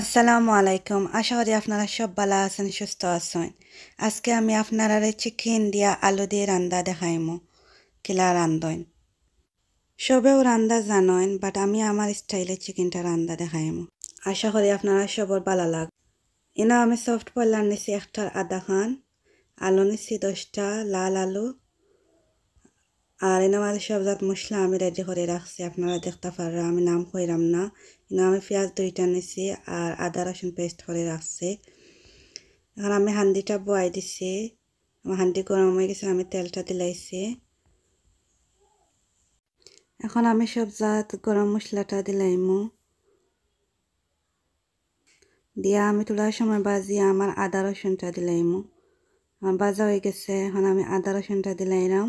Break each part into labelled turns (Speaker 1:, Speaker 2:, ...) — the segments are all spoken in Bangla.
Speaker 1: আসসালামু আলাইকুম আশা করি আপনারা সব ভালো আছেন সুস্থ আছেন আজকে আমি আপনারা চিকেন দিয়া আলু দিয়ে রান্দা দেখাইমো কিলা রান্ধন সবেও রান্দা জানেন বাট আমি আমার স্টাইলে চিকেনটা রান্দা দেখাইমো আশা করি আপনারা সবর ভালো লাগ এনা আমি সফট পয়লার নিছি একটার আদা খান আলু নিছি দশটা লাল আলু আর এনাম আমার সবজাত মশলা আমি রেডি করে রাখছি আপনারা দেখতে পাররা আমি নাম কইরাম না কিন্তু আমি পেঁয়াজ দুইটা নিছি আর আদা রসুন পেস্ট করে রাখছি এখন আমি হান্ডিটা বয়াই দিছি আমার হান্ডি গরম হয়ে গেছে আমি তেলটা দিলাইছি এখন আমি সবজাত গরম মশলাটা দিলাইমু দিয়া আমি তোলার সময় বাজি আমার আদা রসুনটা দিলাইমু আমার বাজা হয়ে গেছে এখন আমি আদা রসুনটা দিলাইলাম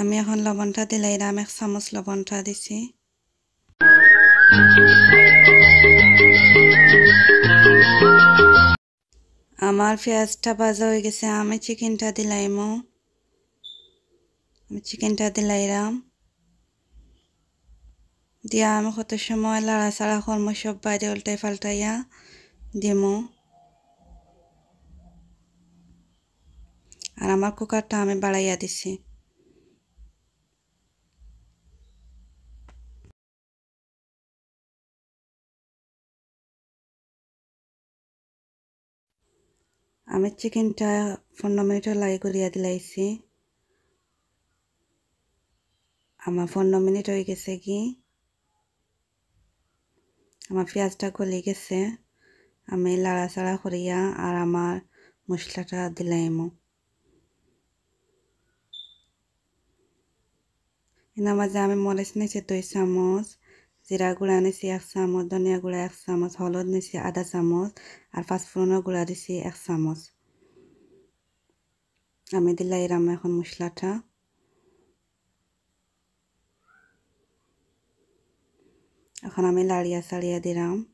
Speaker 1: আমি এখন লবণটা দিলাইলাম এক চামচ লবণটা দিছি আমার পেঁয়াজটা ভাজা হয়ে গেছে আমি চিকেনটা মো আমি চিকেনটা দিলাইলাম দিয়া আমি কত সময় লাড়াচাড়া কর্ম সব বাইরে উল্টাই পাল্টাইয়া দিমো আর আমার কুকারটা আমি বাড়াইয়া দিছি আমি চিকেনটা পনেরো মিনিটও লাই করিয়া দিলাইছি আমার পনেরো মিনিট হয়ে গেছে কি আমার পেঁয়াজটা গলি গেছে আমি লাড়াচাড়া করিয়া আর আমার মশলাটা দিলাইমো এনার মাঝে আমি মরিচ নিয়েছি দুই চামচ زیرا گوله نیست یک سماز دانیه گوله یک سماز حالات نیست عده سماز الفاس فرونه گوله دیست یک سماز امید الله ایرام میخون مشلطا اخوان امید لالیه سالیه دیرام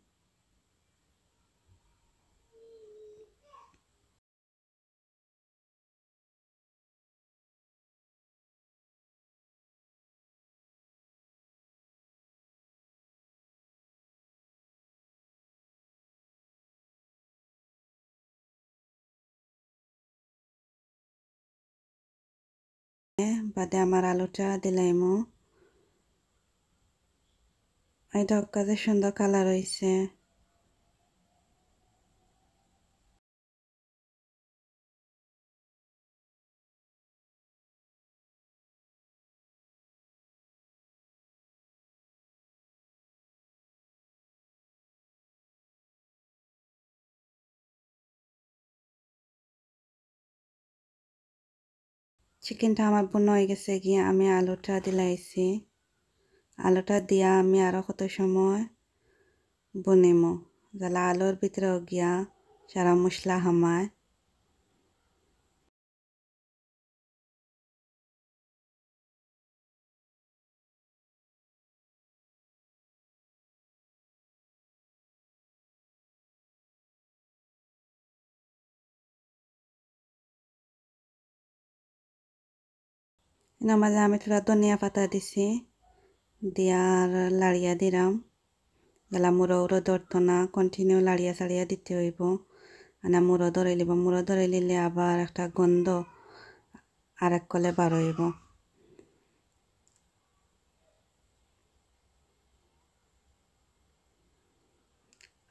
Speaker 1: বাদে আমার আলুটা দিলাইমো এটা কাজে সুন্দর কালার হয়েছে চিকেনটা আমার বোন হয়ে গেছে গিয়ে আমি আলুটা দিলাইছি আলুটা দিয়া আমি আরও কত সময় বনিম জ্বালা আলুর ভিতরেও গিয়া সারা মশলা হামায় এর মাঝে আমি থোড়া ধনিয়া পাতা দিছি দিয়ার লাড়িয়া দিলাম গেলা মুড়ো উড়ো ধরতো না কন্টিনিউ লাড়িয়া চাড়িয়া দিতে হইব মানে মুড়ো ধরে লিব মুড়ো ধরে নিলে আবার একটা গন্ধ আর এক কলে বার হইব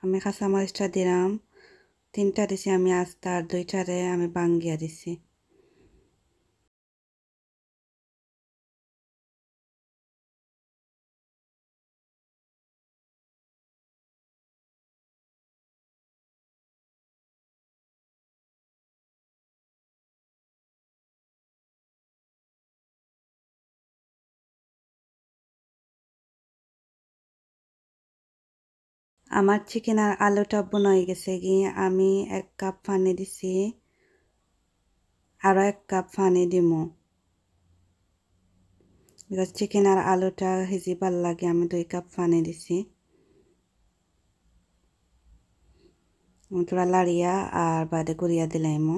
Speaker 1: আমি কাঁচামরিচটা দিলাম তিনটা দিছি আমি আস্তা আর দুইটারে আমি বাঙ্গিয়া দিছি আমার চিকেন আর আলুটা বনয়ে গেছে গিয়ে আমি এক কাপ পানি দিছি আরও এক কাপ পানি দিব বিকজ চিকেন আর আলুটা সিজি ভাল লাগে আমি দুই কাপ পানি দিছি তোরা লাড়িয়া আর বাদে গুড়িয়া দিলাইমো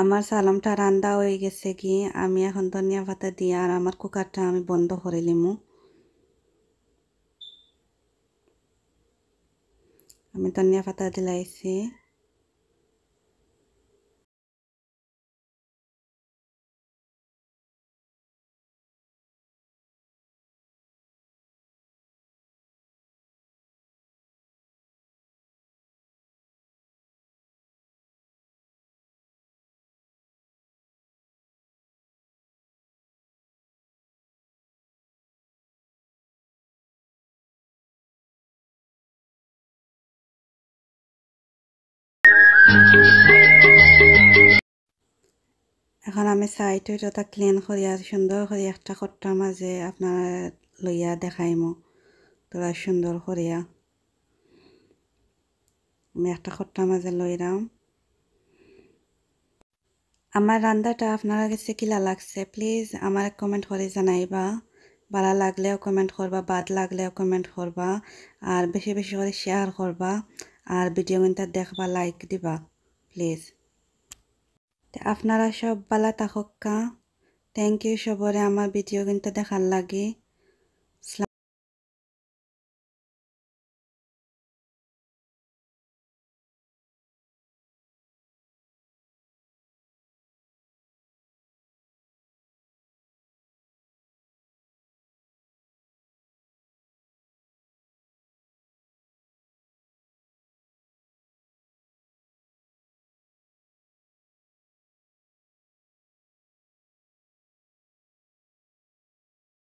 Speaker 1: আমার সালামটা রান্দা হয়ে গেছে কি আমি এখন ধনিয়া পাতা দিয়ে আর আমার কুকারটা আমি বন্ধ করে নিমু আমি ধনিয়া পাতা দিলাইছি এখন আমি চাই থৈছোঁ এটা ক্লিন সৰিয়া সুন্দৰ সৰিয়া এটা সত্ৰৰ মাজে আপোনাৰ লৈ দেখাই মোক তোৰা সুন্দৰ সৰিয়া আমি এটা সত্ৰৰ মাজে লৈ যাওঁ আমাৰ ৰান্ধাটা আপোনাৰ কাছে কিলা লাগছে প্লিজ আমাৰ কমেণ্ট কৰি জনাইবা বালা লাগলেও কমেণ্ট কৰবা বাদ লাগলেও কমেণ্ট কৰবা আৰু বেছি বেছি কৰি শ্বেয়াৰ কৰবা আর ভিডিও কিন্তু দেখবা লাইক দিবা প্লিজ আপনারা সব বালা থাকক্কা থ্যাংক ইউ সবরে আমার ভিডিও কিন্তু দেখার লাগে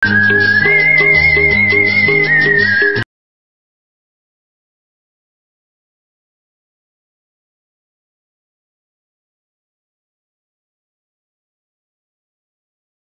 Speaker 2: Thank you.